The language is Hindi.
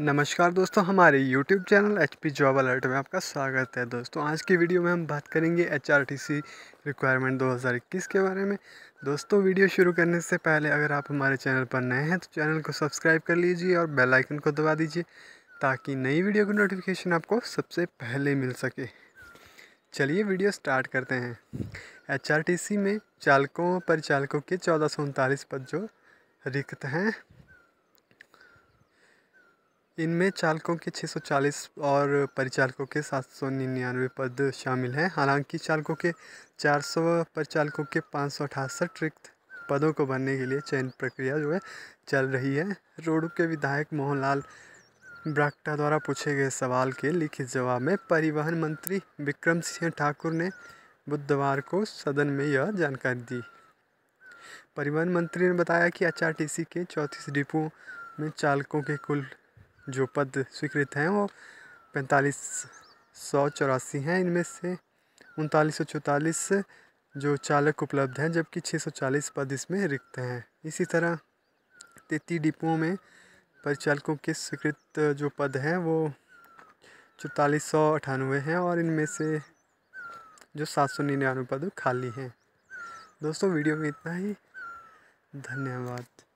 नमस्कार दोस्तों हमारे YouTube channel H P job alert में आपका स्वागत है दोस्तों आज की वीडियो में हम बात करेंगे H R T C requirement 2021 के बारे में दोस्तों वीडियो शुरू करने से पहले अगर आप हमारे चैनल पर नए हैं तो चैनल को सब्सक्राइब कर लीजिए और बेल आइकन को दबा दीजिए ताकि नई वीडियो की नोटिफिकेशन आपको सबसे पहले मिल सके चलिए वीडियो स्टार्ट करते हैं एच में चालकों परिचालकों के चौदह पद जो रिक्त हैं इनमें चालकों के 640 और परिचालकों के 799 पद शामिल हैं हालांकि चालकों के 400 परिचालकों के पाँच सौ रिक्त पदों को भरने के लिए चयन प्रक्रिया जो है चल रही है रोडू के विधायक मोहनलाल ब्राक्टा द्वारा पूछे गए सवाल के लिखित जवाब में परिवहन मंत्री विक्रम सिंह ठाकुर ने बुधवार को सदन में यह जानकारी दी परिवहन मंत्री ने बताया कि एच के चौंतीस डिपो में चालकों के कुल जो पद स्वीकृत हैं वो पैंतालीस सौ चौरासी हैं इनमें से उनतालीस सौ चौतालीस जो चालक उपलब्ध हैं जबकि छः सौ चालीस पद इसमें रिक्त हैं इसी तरह तेती डिपो में परिचालकों के स्वीकृत जो पद हैं वो चौतालीस सौ अठानवे हैं और इनमें से जो सात सौ निन्यानवे पद खाली हैं दोस्तों वीडियो में इतना ही धन्यवाद